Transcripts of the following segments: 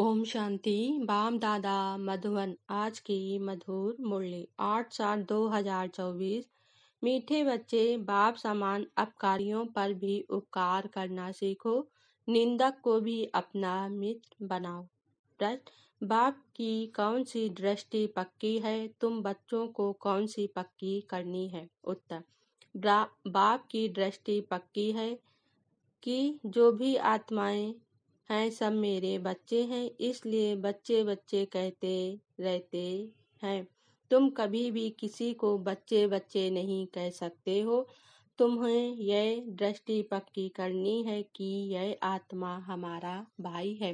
ओम शांति balm दादा मधुवन आज की मधुर मुरली आठ सात दो हजार चौबीस मीठे बच्चे बाप समान अपकारियों पर भी उपकार करना सीखो निंदक को भी अपना मित्र बनाओ प्रश्न बाप की कौन सी दृष्टि पक्की है तुम बच्चों को कौन सी पक्की करनी है उत्तर बाप की दृष्टि पक्की है कि जो भी आत्माएं हैं सब मेरे बच्चे हैं इसलिए बच्चे बच्चे कहते रहते हैं तुम कभी भी किसी को बच्चे बच्चे नहीं कह सकते हो तुम्हें यह दृष्टि पक्की करनी है कि यह आत्मा हमारा भाई है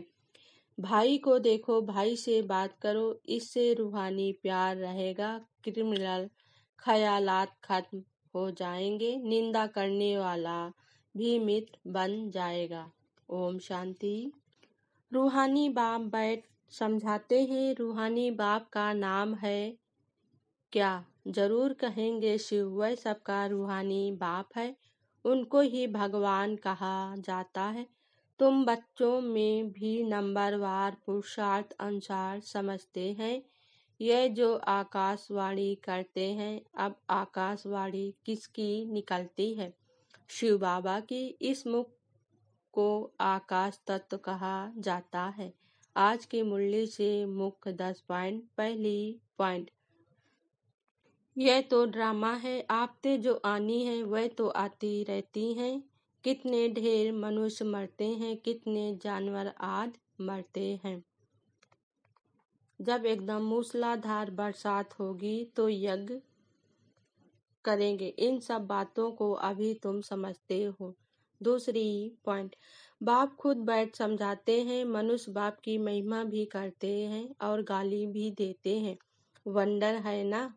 भाई को देखो भाई से बात करो इससे रूहानी प्यार रहेगा क्रिमिनल ख्यालात खत्म हो जाएंगे निंदा करने वाला भी मित्र बन जाएगा ओम शांति रूहानी बाप बैठ समझाते हैं रूहानी बाप का नाम है क्या जरूर कहेंगे शिव वह सबका रूहानी बाप है उनको ही भगवान कहा जाता है तुम बच्चों में भी नंबरवार पुरुषार्थ अनुसार समझते हैं यह जो आकाशवाणी करते हैं अब आकाशवाणी किसकी निकलती है शिव बाबा की इस मुख को आकाश तत्व कहा जाता है आज के मूल्य से मुख्य दस पॉइंट पहली पॉइंट यह तो ड्रामा है आपते जो आनी है वह तो आती रहती है कितने ढेर मनुष्य मरते हैं कितने जानवर आद मरते हैं जब एकदम मूसलाधार बरसात होगी तो यज्ञ करेंगे इन सब बातों को अभी तुम समझते हो दूसरी पॉइंट बाप खुद बैठ समझाते हैं मनुष्य बाप की महिमा भी करते हैं और गाली भी देते हैं वंडर है ना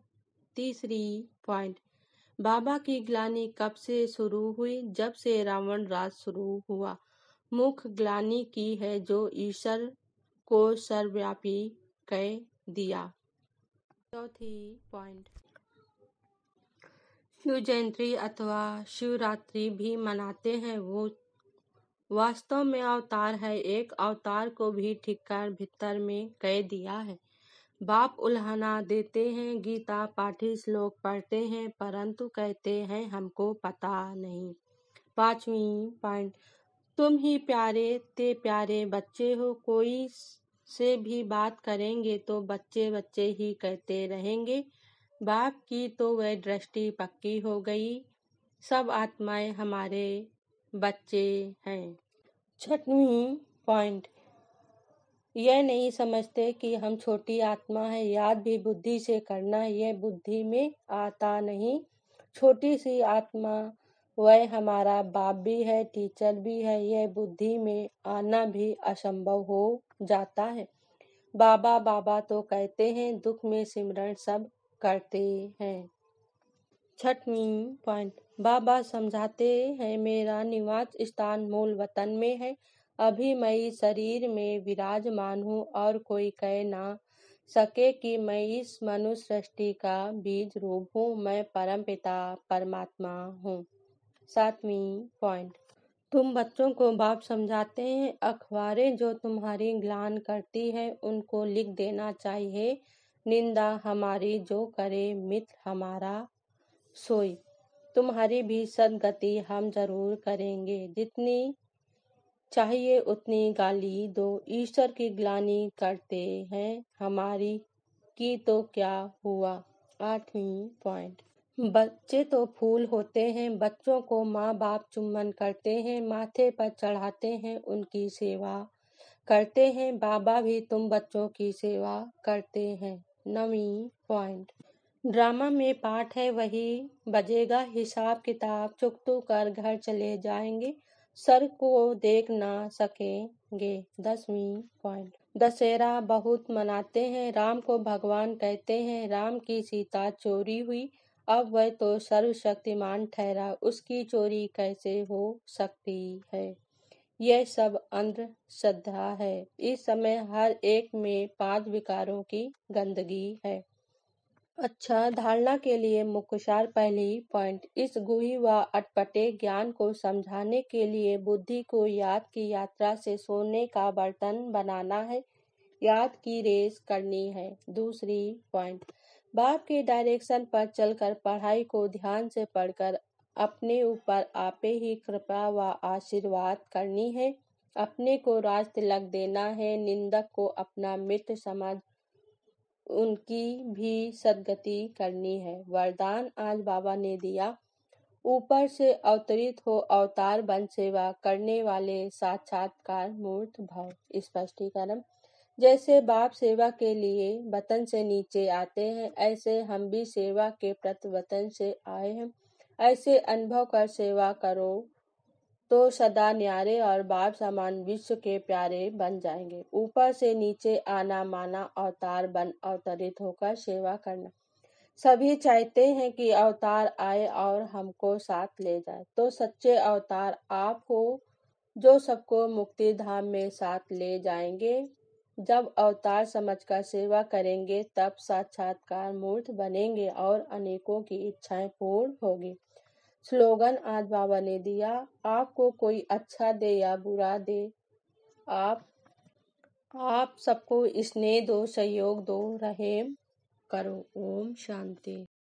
तीसरी पॉइंट बाबा की ग्लानी कब से शुरू हुई जब से रावण राज शुरू हुआ मुख ग्लानी की है जो ईश्वर को सर्वव्यापी कह दिया चौथी पॉइंट शिव जयंती अथवा शिवरात्रि भी मनाते हैं वो वास्तव में अवतार है एक अवतार को भी ठिककर भीतर में कह दिया है बाप उल्हना देते हैं गीता पाठी श्लोक पढ़ते हैं परंतु कहते हैं हमको पता नहीं पांचवी पॉइंट तुम ही प्यारे ते प्यारे बच्चे हो कोई से भी बात करेंगे तो बच्चे बच्चे ही कहते रहेंगे बाप की तो वह दृष्टि पक्की हो गई सब आत्माएं हमारे बच्चे हैं छठवीं पॉइंट यह नहीं समझते कि हम छोटी आत्मा है याद भी बुद्धि से करना यह बुद्धि में आता नहीं छोटी सी आत्मा वह हमारा बाप भी है टीचर भी है यह बुद्धि में आना भी असंभव हो जाता है बाबा बाबा तो कहते हैं दुख में सिमरण सब करते हैं छठवीं पॉइंट बाबा समझाते हैं मेरा निवास स्थान मूल वतन में है अभी मैं शरीर में विराजमान हूँ और कोई कह ना सके कि मैं इस मनुष्य सृष्टि का बीज रूप हूँ मैं परम पिता परमात्मा हूँ सातवीं पॉइंट तुम बच्चों को बाप समझाते हैं अखबारें जो तुम्हारी ग्लान करती है उनको लिख देना चाहिए निंदा हमारी जो करे मित्र हमारा सोई तुम्हारी भी सदगति हम जरूर करेंगे जितनी चाहिए उतनी गाली दो ईश्वर की ग्लानी करते हैं हमारी की तो क्या हुआ आठवीं पॉइंट बच्चे तो फूल होते हैं बच्चों को माँ बाप चुम्बन करते हैं माथे पर चढ़ाते हैं उनकी सेवा करते हैं बाबा भी तुम बच्चों की सेवा करते हैं नवी पॉइंट ड्रामा में पाठ है वही बजेगा हिसाब किताब चुकटू तो कर घर चले जाएंगे सर को देख ना सकेंगे दसवीं पॉइंट दशहरा बहुत मनाते हैं राम को भगवान कहते हैं राम की सीता चोरी हुई अब वह तो सर्वशक्तिमान ठहरा उसकी चोरी कैसे हो सकती है यह सब अंध श्रद्धा है इस समय हर एक में पांच विकारों की गंदगी है अच्छा धारणा के लिए मुख्यसार पहली पॉइंट इस गुही व अटपटे ज्ञान को समझाने के लिए बुद्धि को याद की यात्रा से सोने का बर्तन बनाना है याद की रेस करनी है दूसरी पॉइंट बाप के डायरेक्शन पर चलकर पढ़ाई को ध्यान से पढ़कर अपने ऊपर आपे ही कृपा व आशीर्वाद करनी है अपने को राज तिलक देना है निंदक को अपना मित्र समझ उनकी भी सदगति करनी है वरदान आज बाबा ने दिया ऊपर से अवतरित हो अवतार बन सेवा करने वाले साक्षात्कार मूर्त भाव स्पष्टीकरण जैसे बाप सेवा के लिए वतन से नीचे आते हैं ऐसे हम भी सेवा के प्रति वतन से आए हैं ऐसे अनुभव कर सेवा करो तो सदा न्यारे और बाप समान विश्व के प्यारे बन जाएंगे ऊपर से नीचे आना माना अवतार बन अवतरित होकर सेवा करना सभी चाहते हैं कि अवतार आए और हमको साथ ले जाए तो सच्चे अवतार आप हो जो सबको मुक्ति धाम में साथ ले जाएंगे जब अवतार समझकर सेवा करेंगे तब साक्षात्कार मूर्त बनेंगे और अनेकों की इच्छाएं पूर्ण होगी स्लोगन आज बाबा ने दिया आपको कोई अच्छा दे या बुरा दे आप आप सबको स्नेह दो सहयोग दो रहेम करो ओम शांति